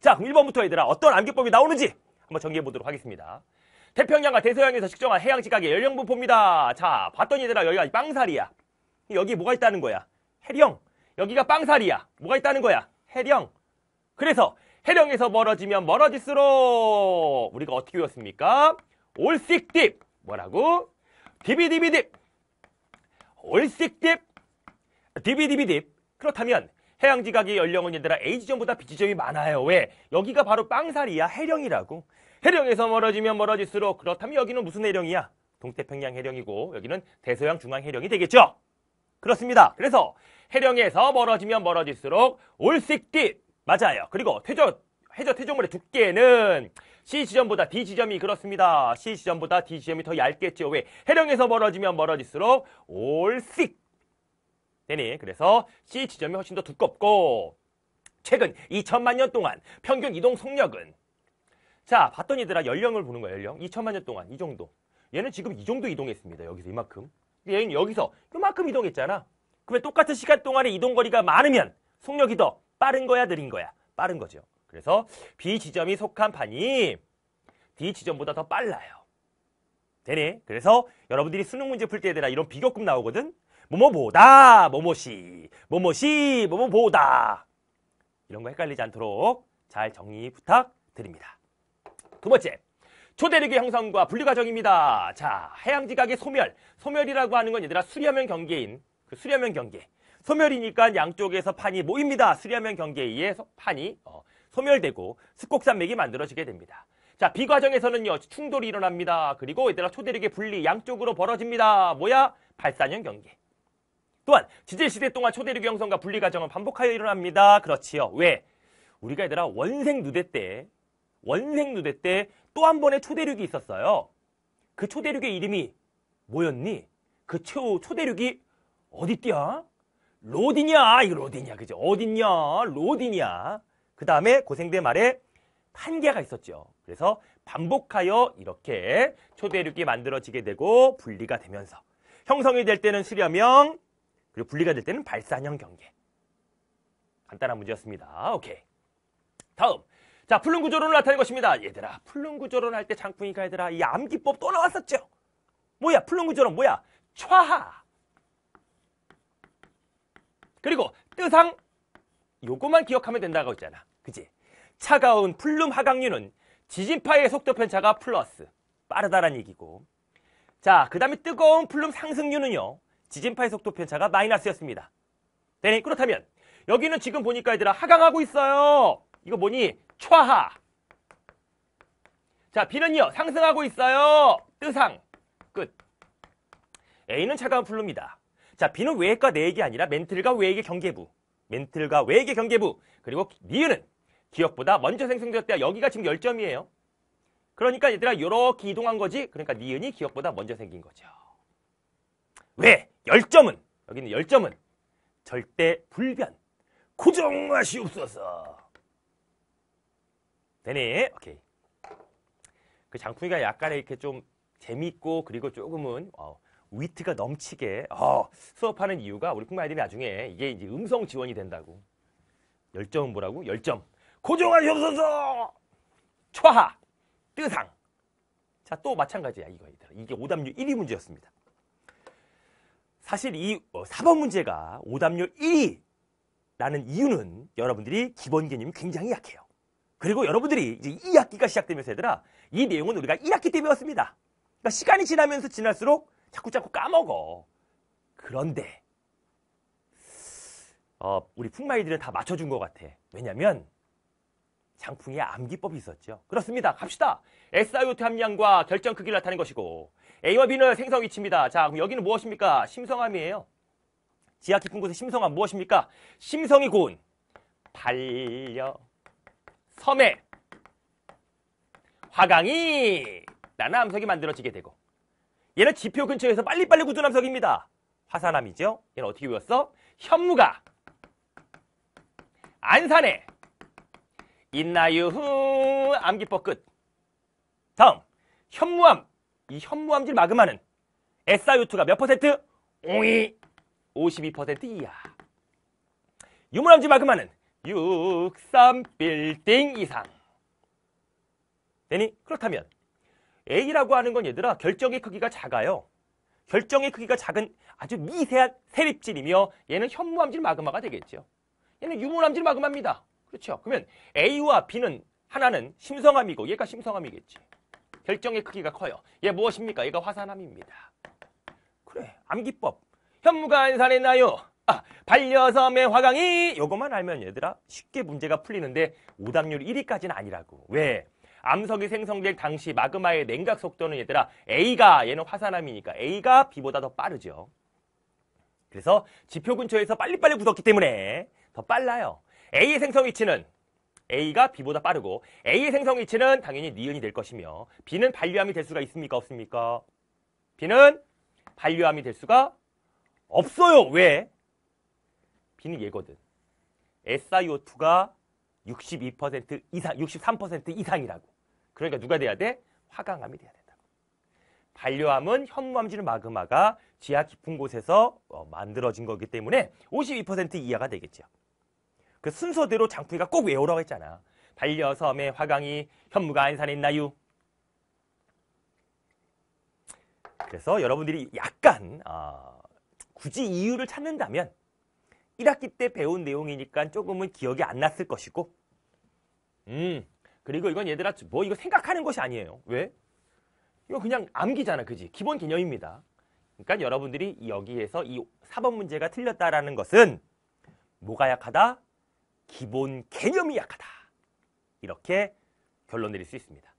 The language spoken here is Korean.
자, 그럼 1번부터 얘들아 어떤 암기법이 나오는지 한번 정리해 보도록 하겠습니다. 태평양과 대서양에서 측정한 해양 지각의 연령분포입니다 자, 봤더니 얘들아 여기가 빵살이야. 여기 뭐가 있다는 거야? 해령. 여기가 빵살이야. 뭐가 있다는 거야? 해령. 그래서 해령에서 멀어지면 멀어질수록 우리가 어떻게 외웠습니까? 올식 딥. 뭐라고? 디비디비딥. 올식 딥. 디비디비딥. 그렇다면 해양 지각의 연령은 얘들아 A지점보다 B지점이 많아요. 왜? 여기가 바로 빵살이야. 해령이라고. 해령에서 멀어지면 멀어질수록 그렇다면 여기는 무슨 해령이야? 동태평양 해령이고 여기는 대서양 중앙 해령이 되겠죠. 그렇습니다. 그래서 해령에서 멀어지면 멀어질수록 올식빛 맞아요. 그리고 퇴조 해저 태조물의 두께는 C 지점보다 D 지점이 그렇습니다. C 지점보다 D 지점이 더 얇겠죠. 왜? 해령에서 멀어지면 멀어질수록 올식 되니 그래서 C 지점이 훨씬 더 두껍고 최근 2천만 년 동안 평균 이동 속력은 자 봤더니 얘들아 연령을 보는 거야 연령 2천만 년 동안 이 정도 얘는 지금 이 정도 이동했습니다 여기서 이만큼 얘는 여기서 이만큼 이동했잖아 그러면 똑같은 시간 동안에 이동 거리가 많으면 속력이 더 빠른 거야 느린 거야 빠른 거죠 그래서 B 지점이 속한 판이 D 지점보다 더 빨라요 되네 그래서 여러분들이 수능 문제 풀때 얘들아 이런 비교급 나오거든 뭐뭐보다 뭐뭐시 뭐뭐시 뭐뭐보다 이런 거 헷갈리지 않도록 잘 정리 부탁드립니다. 두 번째, 초대륙의 형성과 분류 과정입니다. 자, 해양지각의 소멸. 소멸이라고 하는 건 얘들아 수렴면 경계인 그수렴면 경계. 소멸이니까 양쪽에서 판이 모입니다. 수렴면 경계에 의해서 판이 어, 소멸되고 습곡산맥이 만들어지게 됩니다. 자, 비과정에서는요. 충돌이 일어납니다. 그리고 얘들아 초대륙의 분리 양쪽으로 벌어집니다. 뭐야? 발산형 경계. 또한 지질시대 동안 초대륙 형성과 분리 과정은 반복하여 일어납니다. 그렇지요. 왜? 우리가 얘들아 원생 누대 때 원생 누대 때 또 한 번의 초대륙이 있었어요. 그 초대륙의 이름이 뭐였니? 그 최후 초대륙이 어디띠야? 로디냐? 아, 이거 로디냐, 그죠? 어디냐? 로디냐? 그 다음에 고생대 말에 판계가 있었죠. 그래서 반복하여 이렇게 초대륙이 만들어지게 되고 분리가 되면서 형성이 될 때는 수렴형, 그리고 분리가 될 때는 발산형 경계. 간단한 문제였습니다. 오케이. 다음. 자, 풀룸 구조론을 나타낼 것입니다. 얘들아, 풀룸 구조론 할 때 장풍이가 얘들아, 이 암기법 또 나왔었죠? 뭐야, 풀룸 구조론 뭐야? 좌하. 그리고 뜨상 요것만 기억하면 된다고 했잖아. 그지? 차가운 풀룸 하강류는 지진파의 속도 편차가 플러스 빠르다란 얘기고 자, 그 다음에 뜨거운 풀룸 상승류는요. 지진파의 속도 편차가 마이너스였습니다. 네, 그렇다면 여기는 지금 보니까 얘들아 하강하고 있어요. 이거 뭐니? 초하. 자, B는요. 상승하고 있어요. 뜨상. 끝. A는 차가운 플루입니다. 자, B는 외과 내액이 아니라 멘틀과 외액의 경계부. 멘틀과 외액의 경계부. 그리고 니은은 기억보다 먼저 생성되었대요. 여기가 지금 열점이에요. 그러니까 얘들아 이렇게 이동한 거지. 그러니까 니은이 기억보다 먼저 생긴 거죠. 왜? 열점은 여기는 열점은 절대 불변 고정하시옵소서 되니? 오케이 그 장풍이가 약간 이렇게 좀 재밌고 그리고 조금은 어, 위트가 넘치게 어, 수업하는 이유가 우리 풍마이들이 나중에 이게 이제 음성 지원이 된다고 열점은 뭐라고? 열점 고정하시옵소서 초하 뜨상 자 또 마찬가지야 이거 얘들아 이게 오답률 1위 문제였습니다 사실 이 4번 어, 문제가 오답률 1위라는 이유는 여러분들이 기본 개념이 굉장히 약해요. 그리고 여러분들이 이제 2학기가 시작되면서 얘들아 이 내용은 우리가 1학기 때 배웠습니다. 그러니까 시간이 지나면서 지날수록 자꾸 자꾸 까먹어. 그런데 어, 우리 풍마이들은 다 맞춰준 것 같아. 왜냐면 장풍의 암기법이 있었죠. 그렇습니다. 갑시다. SIOT 함량과 결정 크기를 나타낸 것이고 A와 B는 생성 위치입니다. 자, 그럼 여기는 무엇입니까? 심성암이에요. 지하 깊은 곳의 심성암 무엇입니까? 심성이 고군 반려 섬에 화강이 라는 암석이 만들어지게 되고 얘는 지표 근처에서 빨리빨리 굳은 암석입니다. 화산암이죠. 얘는 어떻게 외웠어? 현무가 안산에 있나요? 후, 암기법 끝. 다음, 현무암. 이 현무암질 마그마는 SiO2가 몇 퍼센트? 오이 52% 이하. 유물암질 마그마는 63빌딩 이상. 되니? 그렇다면 A라고 하는 건 얘들아 결정의 크기가 작아요. 결정의 크기가 작은 아주 미세한 세립질이며 얘는 현무암질 마그마가 되겠죠. 얘는 유물암질 마그마입니다. 그렇죠. 그러면 A와 B는 하나는 심성함이고 얘가 심성함이겠지. 결정의 크기가 커요. 얘 무엇입니까? 얘가 화산암입니다. 그래, 암기법. 현무간산에나요. 아, 반려섬의 화강이 요것만 알면 얘들아 쉽게 문제가 풀리는데 오답률 1위까지는 아니라고. 왜? 암석이 생성될 당시 마그마의 냉각 속도는 얘들아 A가 얘는 화산암이니까 A가 B보다 더 빠르죠. 그래서 지표 근처에서 빨리빨리 굳었기 때문에 더 빨라요. A의 생성 위치는 A가 B보다 빠르고 A의 생성 위치는 당연히 니은이 될 것이며 B는 반류함이 될 수가 있습니까? 없습니까? B는 반류함이 될 수가 없어요. 왜? B는 얘거든. SiO2가 62% 이상, 63% 이상이라고. 그러니까 누가 돼야 돼? 화강암이 돼야 된다고. 반려암은 현무암질 마그마가 지하 깊은 곳에서 어, 만들어진 거기 때문에 52% 이하가 되겠죠. 그 순서대로 장풍이가 꼭 외우라고 했잖아. 반려섬에 화강이 현무가 안산에 있나유. 그래서 여러분들이 약간 어, 굳이 이유를 찾는다면 1학기 때 배운 내용이니까 조금은 기억이 안 났을 것이고 음 그리고 이건 얘들아 뭐 이거 생각하는 것이 아니에요. 왜? 이거 그냥 암기잖아 그지? 기본 개념입니다. 그러니까 여러분들이 여기에서 이 4번 문제가 틀렸다라는 것은 뭐가 약하다? 기본 개념이 약하다. 이렇게 결론 내릴 수 있습니다.